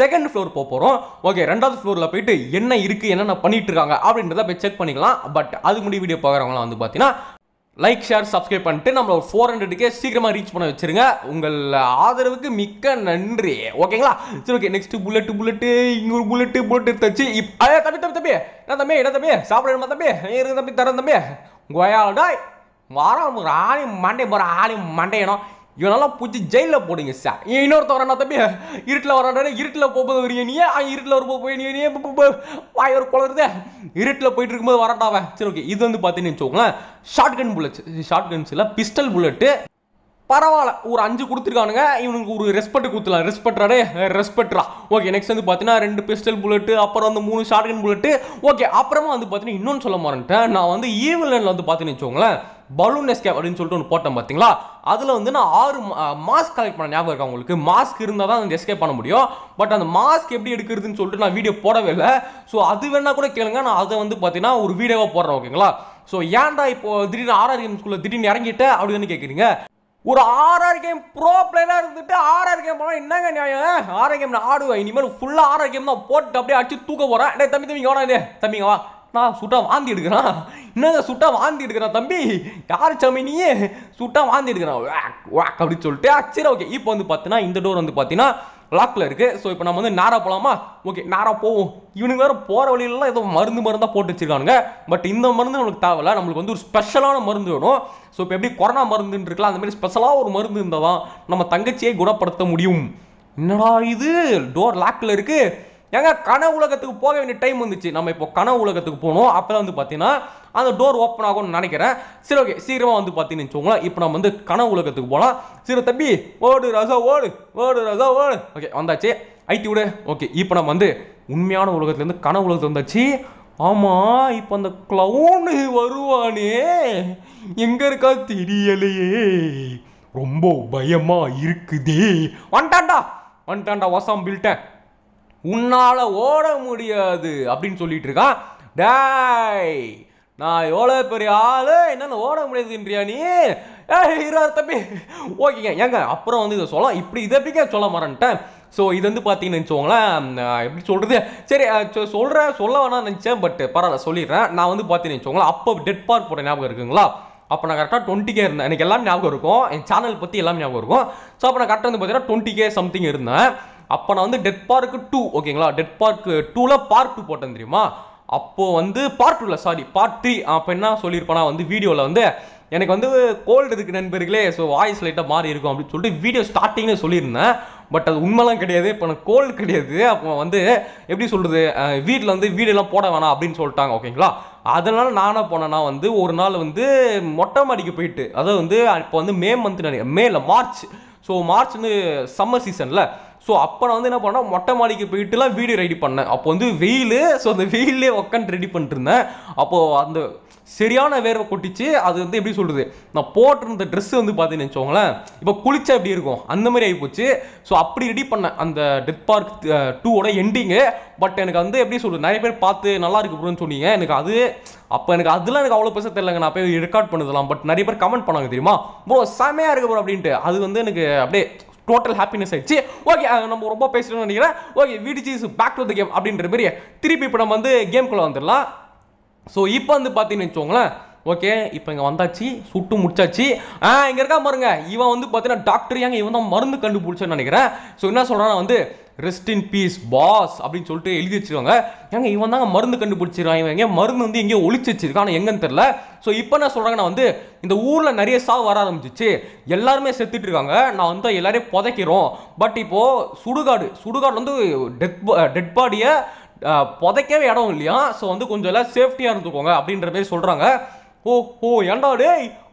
செகண்ட் ஃப்ளோர் போக போகிறோம் ஓகே ரெண்டாவது ஃப்ளோரில் போயிட்டு என்ன இருக்குது என்னென்ன பண்ணிட்டு இருக்காங்க அப்படின்றத போய் செக் பண்ணிக்கலாம் பட் அதுக்கு முன்னாடி வீடியோ பார்க்குறவங்களாம் வந்து பார்த்தீங்கன்னா லைக் ஷேர் சப்ஸ்கிரைப் பண்ணிட்டு ஒரு ஃபோர் ஹண்ட்ரட்க்கே சீக்கிரமாக ரீச் பண்ண வச்சுருங்க உங்கள் ஆதரவுக்கு மிக்க நன்றி ஓகேங்களா சரி ஓகே நெக்ஸ்ட் புல்லட்டு புல்லட்டு இங்கே ஒரு புல்லட்டு புல்லட் எடுத்தாச்சு இப் தம்பி தம்பி தம்பி என்ன தம்பி என்ன தம்பி சாப்பிடணுமா தம்பி இருக்கு தம்பி தரேன் தம்பி கோயாடா வாரம் ஆணி மண்டை போகிற ஆணி மண்டையணும் இவனெல்லாம் பிடிச்சி ஜெயிலில் போடுங்க சார் ஏன் இன்னொருத்த வரானா தம்பி இருட்டில் வரான் இருட்டில் போகும்போது வரீங்க நீ ஏன் இருட்டில் வரும்போது போய் நீ வாய் ஒரு குளருதே இருட்டில் போயிட்டு இருக்கும்போது வரட்டாவேன் சரி ஓகே இது வந்து பார்த்தீங்கன்னு வச்சுக்கோங்களேன் short gun bullets short pistol bullet பரவாயில்ல ஒரு அஞ்சு கொடுத்துருக்கானுங்க இவனுக்கு ஒரு ரெஸ்பெக்ட் கொடுத்துலாம் ரெஸ்பெக்ட்ராடே ரெஸ்பெக்ட்ரா ஓகே நெக்ஸ்ட் வந்து பார்த்தீங்கன்னா ரெண்டு பிஸ்டல் புல்லட்டு அப்புறம் வந்து மூணு ஷார்ட் கன் புல்லட்டு ஓகே அப்புறமா வந்து பார்த்தீங்கன்னா இன்னொன்று சொல்ல மாட்டேன் நான் வந்து ஈவலனில் வந்து பார்த்தீங்கன்னு வச்சுக்கோங்களேன் பலூன் எஸ்கேப் அப்படின்னு சொல்லிட்டு ஒன்று போட்டேன் பார்த்தீங்களா அதில் வந்து நான் ஆறு மாஸ்க் கலெக்ட் பண்ண ஞாபகம் இருக்கா உங்களுக்கு மாஸ்க் இருந்தால் தான் அந்த எஸ்கேப் பண்ண முடியும் பட் அந்த மாஸ்க் எப்படி எடுக்கிறதுன்னு சொல்லிட்டு நான் வீடியோ போடவே இல்லை ஸோ அது வேணால் கூட கேளுங்க நான் அதை வந்து பார்த்தீங்கன்னா ஒரு வீடியோவாக போடுறேன் ஓகேங்களா ஸோ ஏன்டா இப்போ திடீர்னு ஆர்ஆர் ஸ்கூலில் திடீர்னு இறங்கிட்டு அப்படின்னு கேட்குறீங்க ஒரு ஆர்ஆர் கேம் ப்ரோ பிளேயராக இருந்துட்டு ஆர்ஆர் கேம் போனால் என்னங்க நியாயம் ஆர்ஆர் கேம் நான் ஆடுவேன் இனிமேல் ஃபுல்லாக ஆர்ஆர் கேம் தான் போட்டு அப்படியே அடிச்சு தூக்க போகிறேன் டே தம்பி தம்பிங்க வாடா தம்பிங்க வா சுட்டா சுட்டா வாந்தி எடுக்கிறான் என்னங்க சுட்டா வாந்தி எடுக்கிறான் தம்பி யார் சாமி நீயே சுட்டா வாந்தி எடுக்கிறான் வேக் வேக் அப்படின்னு சொல்லிட்டு சரி ஓகே இப்போ வந்து பார்த்தீங்கன்னா இந்த டோர் வந்து பார்த்தீங்கன்னா லாக்கில் இருக்குது ஸோ இப்போ நம்ம வந்து நேராக போகலாமா ஓகே நேராக போவோம் இவனுக்கு வேறு போகிற வழியிலலாம் ஏதோ மருந்து மருந்தாக போட்டு வச்சிருக்கானுங்க பட் இந்த மருந்து நம்மளுக்கு தேவை நம்மளுக்கு வந்து ஒரு ஸ்பெஷலான மருந்து வேணும் ஸோ இப்போ எப்படி கொரோனா மருந்துன்னு இருக்கலாம் அந்த மாதிரி ஸ்பெஷலாக ஒரு மருந்து இருந்தால் தான் நம்ம தங்கச்சியை குணப்படுத்த முடியும் என்னடா இது டோர் லாக்கில் இருக்குது ஏங்க கனவு உலகத்துக்கு போக வேண்டிய டைம் வந்துச்சு நம்ம இப்போ கனவு உலகத்துக்கு போனோம் அப்போ வந்து பார்த்தீங்கன்னா அந்த டோர் ஓப்பன் ஆகும்னு நினைக்கிறேன் சரி ஓகே சீக்கிரமாக வந்து பார்த்தீங்கன்னு வச்சுக்கோங்களேன் இப்போ நம்ம வந்து கனவு உலகத்துக்கு போகலாம் சரி தம்பி ஓடு ரசா ஓடு ஓடு ரசா ஓடு ஓகே வந்தாச்சு ஐடி விடு ஓகே இப்போ நம்ம வந்து உண்மையான உலகத்துலேருந்து கனவு உலகத்துக்கு வந்தாச்சு ஆமாம் இப்போ அந்த க்ளவுனு வருவானே எங்கே இருக்கா தெரியலையே ரொம்ப பயமாக இருக்குதே வந்துட்டான்டா வந்துட்டான்டா வசாம் பில்ட்டேன் உன்னால் ஓட முடியாது அப்படின்னு சொல்லிட்டு இருக்கான் டாய் நான் எவ்வளோ பெரிய ஆள் என்னென்ன ஓட முடியாதுன்றியா நீ ஏ தம்பி ஓகேங்க ஏங்க அப்புறம் வந்து இதை சொல்லலாம் இப்படி இதை எப்படிங்க சொல்ல மாறேன்ட்டேன் ஸோ இது வந்து பார்த்தீங்கன்னு வச்சுக்கோங்களேன் எப்படி சொல்கிறது சரி சொல்கிறேன் சொல்ல வேணாம்னு நினச்சேன் பட் பரவாயில்ல சொல்லிடுறேன் நான் வந்து பார்த்தீங்கன்னு வச்சுக்கோங்களேன் அப்போ டெட் பார்க் போட ஞாபகம் இருக்குங்களா அப்போ நான் கரெக்டாக டுவெண்ட்டி கே இருந்தேன் எனக்கு எல்லாம் ஞாபகம் இருக்கும் என் சேனல் பற்றி எல்லாம் ஞாபகம் இருக்கும் ஸோ அப்போ நான் கரெக்டாக வந்து பார்த்தீங்கன்னா டுவெண்ட்டி கே சம்திங் இருந்தேன் அப்போ நான் வந்து டெட் பார்க்கு டூ ஓகேங்களா டெட் பார்க்கு டூவில் பார்ட் டூ போட்டேன் தெரியுமா அப்போது வந்து பார்ட் டூவில் சாரி பார்ட் த்ரீ அப்போ என்ன சொல்லியிருப்பேனா வந்து வீடியோவில் வந்து எனக்கு வந்து கோல்டு இருக்கு நண்பர்களே ஸோ வாய்ஸ் லைட்டாக மாறி இருக்கும் அப்படின்னு சொல்லிட்டு வீடியோ ஸ்டார்டிங்னு சொல்லியிருந்தேன் பட் அது உண்மைலாம் கிடையாது இப்போ எனக்கு கோல்டு கிடையாது அப்போ வந்து எப்படி சொல்கிறது வீட்டில் வந்து வீடியோலாம் போட வேணாம் அப்படின்னு சொல்லிட்டாங்க ஓகேங்களா அதனால் நான் என்ன போனேன்னா வந்து ஒரு நாள் வந்து மொட்டை மாடிக்கு போயிட்டு அதாவது வந்து இப்போ வந்து மே மந்த் நினைக்கிறேன் மேல மார்ச் ஸோ மார்ச்னு சம்மர் சீசனில் ஸோ அப்போ நான் வந்து என்ன பண்ணேன் மொட்டை மாடிக்கு போயிட்டுலாம் வீடியோ ரெடி பண்ணேன் அப்போ வந்து வெயில் ஸோ அந்த வெயிலே உக்காந்து ரெடி பண்ணிட்டுருந்தேன் அப்போது அந்த சரியான வேர்வை கொட்டிச்சு அது வந்து எப்படி சொல்கிறது நான் போட்டிருந்த ட்ரெஸ் வந்து பார்த்தீங்கன்னு வச்சுக்கோங்களேன் இப்போ குளிச்சா எப்படி இருக்கும் அந்த மாதிரி ஆகிப்போச்சு ஸோ அப்படி ரெடி பண்ணேன் அந்த டெத் பார்க் டூவோட எண்டிங்கு பட் எனக்கு வந்து எப்படி சொல்கிறது நிறைய பேர் பார்த்து நல்லா இருக்கு அப்படின்னு சொன்னீங்க எனக்கு அது அப்போ எனக்கு அதெல்லாம் எனக்கு அவ்வளோ பெருசாக தெரிலங்க நான் போய் ரெக்கார்ட் பண்ணதெல்லாம் பட் நிறைய பேர் கமெண்ட் பண்ணாங்க தெரியுமா ப்ரோ செமையாக இருக்கு ப்ரோ அப்படின்ட்டு அது வந்து எனக்கு அப்படியே டோட்டல் ஹாப்பினஸ் ஆயிடுச்சு ஓகே நம்ம ரொம்ப பேசணும்னு நினைக்கிறேன் ஓகே விடிஜி பேக் டு த கேம் அப்படின்ற மாதிரி திருப்பி இப்போ நம்ம வந்து கேம்குள்ளே வந்துடலாம் ஸோ இப்போ வந்து பார்த்தீங்கன்னு வச்சுக்கோங்களேன் ஓகே இப்போ இங்கே வந்தாச்சு சுட்டு முடிச்சாச்சு ஆ இங்கே இருக்கா பாருங்க இவன் வந்து பார்த்தீங்கன்னா டாக்டர் ஏங்க இவன் தான் மருந்து கண்டுபிடிச்சேன்னு நினைக்கிறேன் ஸோ என்ன சொல்கிறான் வந்து ரெஸ்ட் இன் பீஸ் பாஸ் அப்படின்னு சொல்லிட்டு எழுதி வச்சுருவாங்க ஏங்க இவன் தாங்க மருந்து கண்டுபிடிச்சிருக்கான் இவன் எங்கே மருந்து வந்து எங்கேயோ ஒழிச்சு வச்சிருக்கான் ஆனால் எங்கன்னு தெரில ஸோ இப்போ என்ன சொல்கிறாங்க நான் வந்து இந்த ஊரில் நிறைய சாவு வர ஆரம்பிச்சிச்சு எல்லாருமே செத்துட்டு இருக்காங்க நான் வந்து எல்லாரையும் புதைக்கிறோம் பட் இப்போது சுடுகாடு சுடுகாடு வந்து டெத் டெட் பாடியை புதைக்கவே இடம் இல்லையா ஸோ வந்து கொஞ்சம் எல்லாம் சேஃப்டியாக இருந்துக்கோங்க அப்படின்ற மாதிரி சொல்கிறாங்க ஓ ஓ ஏண்டாடு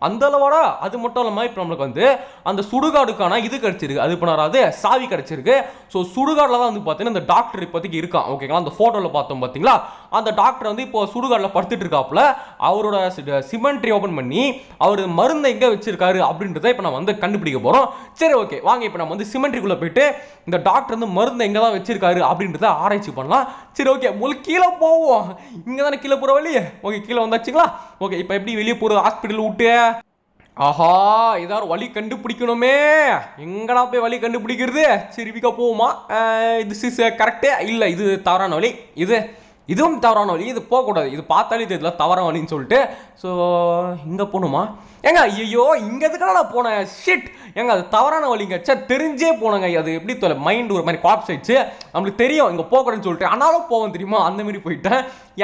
அந்த அளவோட அது மட்டும் இல்லாமல் இப்போ நம்மளுக்கு வந்து அந்த சுடுகாடுக்கான இது கிடச்சிருக்கு அது இப்போ அதாவது சாவி கிடச்சிருக்கு ஸோ சுடுகாடில் தான் வந்து பார்த்தீங்கன்னா அந்த டாக்டர் இப்போதைக்கு இருக்கான் ஓகேங்களா அந்த ஃபோட்டோவில் பார்த்தோம் பார்த்தீங்களா அந்த டாக்டர் வந்து இப்போ சுடுகாடில் படுத்துட்டு இருக்காப்புல அவரோட சிமெண்ட்ரி ஓப்பன் பண்ணி அவர் மருந்தை எங்கே வச்சிருக்காரு அப்படின்றத இப்போ நம்ம வந்து கண்டுபிடிக்க போகிறோம் சரி ஓகே வாங்க இப்போ நம்ம வந்து சிமெண்ட்ரிக்குள்ளே போயிட்டு இந்த டாக்டர் வந்து மருந்தை எங்கே தான் வச்சிருக்காரு அப்படின்றத ஆராய்ச்சி பண்ணலாம் சரி ஓகே முதல்ல கீழே போவோம் இங்கே தானே கீழே போகிற வழி ஓகே கீழே வந்தாச்சுங்களா ஓகே இப்போ எப்படி வெளியே போகிற ஹாஸ்பிட்டல் விட்டு ஆஹா ஏதாவது வழி கண்டுபிடிக்கணுமே எங்கடா போய் வழி கண்டுபிடிக்கிறது சிறுவிக்கா போவோமா இது கரெக்டே இல்லை இது தவறான வழி இது இதுவும் தவறான வழி இது போகக்கூடாது இது பார்த்தாலே தெரியல தவறான வழின்னு சொல்லிட்டு ஸோ இங்கே போகணுமா ஏங்க ஐயோ இங்கே இதுக்கெல்லாம் நான் போனேன் ஷிட் ஏங்க அது தவறான வழிங்க சார் தெரிஞ்சே போனேங்க அது எப்படி தொலை மைண்டு ஒரு மாதிரி காப்ஸ் ஆயிடுச்சு நம்மளுக்கு தெரியும் இங்கே போகக்கூடாதுன்னு சொல்லிட்டு ஆனாலும் போவோம் தெரியுமா அந்த மாதிரி போயிட்டேன்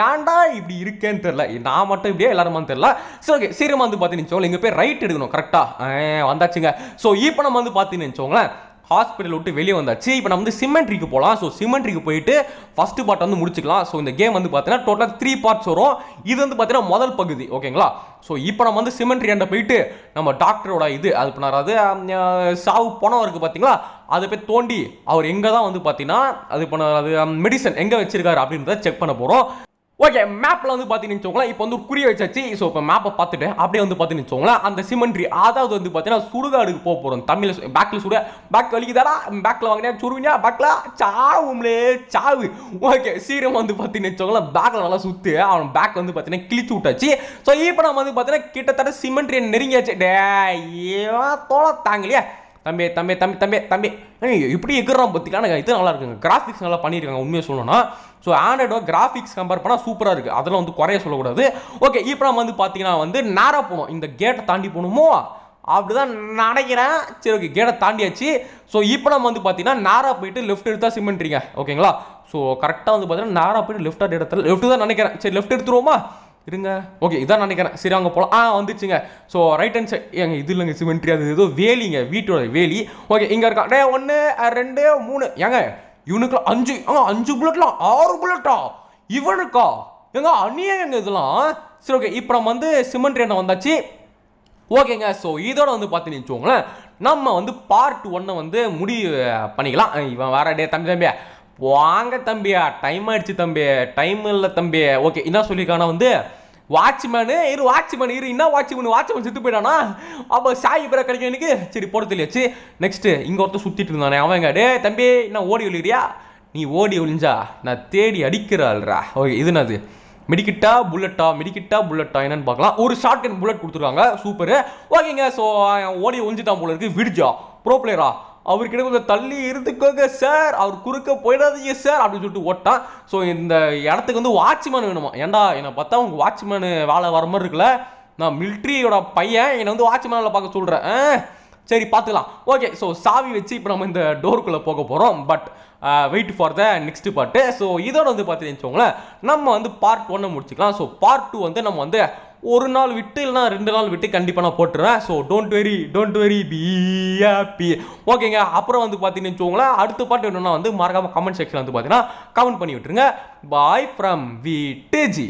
ஏன்டா இப்படி இருக்கேன்னு தெரில நான் மட்டும் இப்படியே எல்லாருமா தெரில சரி ஓகே சீரமாக வந்து பார்த்து நினச்சோங்களேன் இங்கே போய் ரைட் எடுக்கணும் கரெக்டாக வந்தாச்சுங்க ஸோ இப்போ நம்ம வந்து பார்த்து வச்சுக்கோங்களேன் ஹாஸ்பிட்டல் விட்டு வெளியே வந்தாச்சு இப்போ நம்ம வந்து சிமெண்ட்ரிக்கு போகலாம் ஸோ சிமெண்ட்ரிக்கு போயிட்டு ஃபஸ்ட்டு பார்ட் வந்து முடிச்சுக்கலாம் ஸோ இந்த கேம் வந்து பார்த்தீங்கன்னா டோட்டலாக த்ரீ பார்ட்ஸ் வரும் இது வந்து பார்த்தீங்கன்னா முதல் பகுதி ஓகேங்களா ஸோ இப்போ நம்ம வந்து சிமெண்ட்ரி அண்டை போயிட்டு நம்ம டாக்டரோட இது அது பண்ணாராது சாவு போனவருக்கு பார்த்தீங்களா அதை போய் தோண்டி அவர் எங்கே தான் வந்து பார்த்தீங்கன்னா அது பண்ண அது மெடிசன் எங்கே வச்சிருக்காரு அப்படின்றத செக் பண்ண போகிறோம் ஓகே மேப்பில் வந்து பார்த்தீங்கன்னு நினச்சோங்களேன் இப்போ வந்து ஒரு குறி வச்சாச்சு ஸோ இப்போ மேப்பை பார்த்துட்டு அப்படியே வந்து பார்த்து அந்த சிமெண்ட்ரி அதாவது வந்து பார்த்தீங்கன்னா சுடுகாடுக்கு போக போகிறோம் தமிழில் பேக்கில் சுட பேக் வலிக்குதாடா பேக்கில் வாங்கினா சுருவினியா பேக்கில் சாவும்லே சாவு ஓகே சீரம் வந்து பார்த்தீங்கன்னு நினச்சோங்களேன் பேக்கில் நல்லா சுற்று அவன் பேக் வந்து பார்த்தீங்கன்னா கிழிச்சு விட்டாச்சு ஸோ இப்போ நம்ம வந்து பார்த்தீங்கன்னா கிட்டத்தட்ட சிமெண்ட்ரியை நெருங்கியாச்சு டே ஏன் தாங்கலையா தம்பி தம்பி தம்பி தம்பி தம்பி இப்படி இருக்கிறான் பற்றிக்கலாம் இது நல்லா இருக்குங்க கிராஃபிக்ஸ் நல்லா பண்ணியிருக்காங்க உண்மையை சொல்லணும்னா ஸோ ஆண்ட்ராய்டோ கிராஃபிக்ஸ் கம்பேர் பண்ணால் சூப்பராக இருக்குது அதெல்லாம் வந்து குறைய சொல்லக்கூடாது ஓகே இப்போ நம்ம வந்து பார்த்தீங்கன்னா வந்து நேராக போகணும் இந்த கேட்டை தாண்டி போகணுமோ அப்படி தான் நினைக்கிறேன் சரி ஓகே கேட்டை தாண்டியாச்சு ஸோ இப்போ நம்ம வந்து பார்த்தீங்கன்னா நேராக போயிட்டு லெஃப்ட் எடுத்தால் பண்ணுறீங்க ஓகேங்களா ஸோ கரெக்டாக வந்து பார்த்தீங்கன்னா நேராக போயிட்டு லெஃப்ட் இடத்துல லெஃப்ட் தான் நினைக்கிறேன் சரி லெஃப்ட் எடுத்துருவோமா இருங்க ஓகே இதான் நினைக்கிறேன் சரி அங்கே போகலாம் ஆ வந்துச்சுங்க ஸோ ரைட் ஹேண்ட் சைட் எங்க இது இல்லைங்க சிமெண்ட்ரி அது ஏதோ வேலிங்க வீட்டோட வேலி ஓகே இங்கே இருக்கா ஒன்று ரெண்டு மூணு ஏங்க இவனுக்குலாம் அஞ்சு ஆ அஞ்சு புல்லட்லாம் ஆறு புல்லட்டா இவனுக்கா எங்க அநியாயங்க இதெல்லாம் சரி ஓகே இப்போ நம்ம வந்து சிமெண்ட் ரேட்டை வந்தாச்சு ஓகேங்க ஸோ இதோட வந்து பார்த்துன்னு வச்சுக்கோங்களேன் நம்ம வந்து பார்ட் ஒன்னை வந்து முடிவு பண்ணிக்கலாம் இவன் வேற டே தம்பி தம்பியா வாங்க தம்பியா டைம் ஆயிடுச்சு தம்பி டைம் இல்லை தம்பி ஓகே என்ன சொல்லியிருக்கானா வந்து வாட்ச்மேனு இரு வாட்ச்மேன் இரு என்ன வாட்ச்மேன் வாட்ச்மேன் செத்து போயிட்டானா அப்போ சாய் இபரா கிடைக்கும் எனக்கு சரி போட தெரியாச்சு நெக்ஸ்ட்டு இங்கே ஒருத்தர் சுற்றிட்டு இருந்தானே அவன் டே தம்பி என்ன ஓடி ஒழிகிறியா நீ ஓடி ஒழிஞ்சா நான் தேடி அடிக்கிறாள்ரா ஓகே இது என்னது மெடிக்கிட்டா புல்லட்டா மெடிக்கிட்டா புல்லட்டா என்னன்னு பார்க்கலாம் ஒரு ஷார்ட் கன் புல்லட் கொடுத்துருக்காங்க சூப்பரு ஓகேங்க ஸோ ஓடி ஒழிஞ்சுட்டான் போல இருக்கு விடுஜா ப்ரோ பிளேயரா அவர்கிட்ட கொஞ்சம் தள்ளி இருந்துக்கோங்க சார் அவர் குறுக்க போயிடாதீங்க சார் அப்படின்னு சொல்லிட்டு ஓட்டான் ஸோ இந்த இடத்துக்கு வந்து வாட்ச்மேன் வேணுமா ஏண்டா என்னை பார்த்தா உங்கள் வாட்ச்மேனு வேலை வர மாதிரி இருக்குல்ல நான் மில்ட்ரியோட பையன் என்னை வந்து வாட்ச்மேனில் பார்க்க சொல்கிறேன் சரி பார்த்துக்கலாம் ஓகே ஸோ சாவி வச்சு இப்போ நம்ம இந்த டோருக்குள்ளே போக போகிறோம் but wait for the next part so இதோட வந்து பார்த்துட்டு வச்சுக்கோங்களேன் நம்ம வந்து பார்ட் ஒன்னை முடிச்சுக்கலாம் ஸோ பார்ட் டூ வந்து நம்ம வந்து ஒரு நாள் விட்டு இல்லைனா ரெண்டு நாள் விட்டு கண்டிப்பாக நான் போட்டுருவேன் so don't very don't very be happy ஓகேங்க அப்புறம் வந்து பார்த்தீங்கன்னு வச்சுக்கோங்க அடுத்த பாட்டு என்னென்னா வந்து மறக்காமல் கமெண்ட் செக்ஷன் வந்து பார்த்தீங்கன்னா கமெண்ட் பண்ணி விட்டுருங்க பாய் ஃப்ரம் வி டேஜி